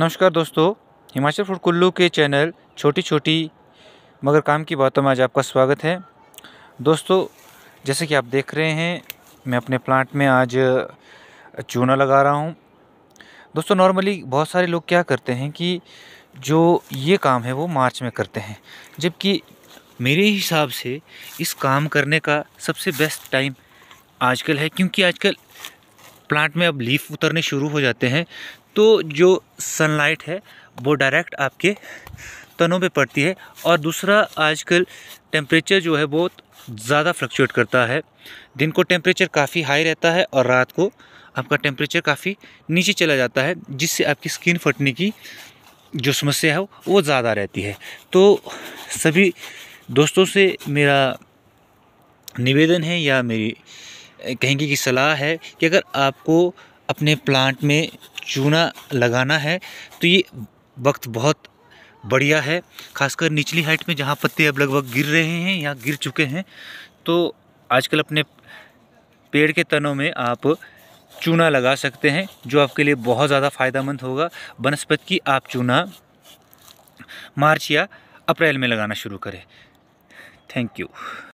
नमस्कार दोस्तों हिमाचल फूड कुल्लू के चैनल छोटी छोटी मगर काम की बातों में आज आपका स्वागत है दोस्तों जैसे कि आप देख रहे हैं मैं अपने प्लांट में आज चूना लगा रहा हूँ दोस्तों नॉर्मली बहुत सारे लोग क्या करते हैं कि जो ये काम है वो मार्च में करते हैं जबकि मेरे हिसाब से इस काम करने का सबसे बेस्ट टाइम आजकल है क्योंकि आजकल प्लांट में अब लीफ उतरने शुरू हो जाते हैं तो जो सनलाइट है वो डायरेक्ट आपके तनों पे पड़ती है और दूसरा आजकल टेम्परेचर जो है बहुत ज़्यादा फ्लक्चुएट करता है दिन को टेम्परेचर काफ़ी हाई रहता है और रात को आपका टेम्परेचर काफ़ी नीचे चला जाता है जिससे आपकी स्किन फटने की जो समस्या है वो ज़्यादा रहती है तो सभी दोस्तों से मेरा निवेदन है या मेरी कहेंगे कि सलाह है कि अगर आपको अपने प्लांट में चूना लगाना है तो ये वक्त बहुत बढ़िया है खासकर निचली हाइट में जहाँ पत्ते अब लगभग गिर रहे हैं या गिर चुके हैं तो आजकल अपने पेड़ के तनों में आप चूना लगा सकते हैं जो आपके लिए बहुत ज़्यादा फ़ायदेमंद होगा बनस्पत की आप चूना मार्च या अप्रैल में लगाना शुरू करें थैंक यू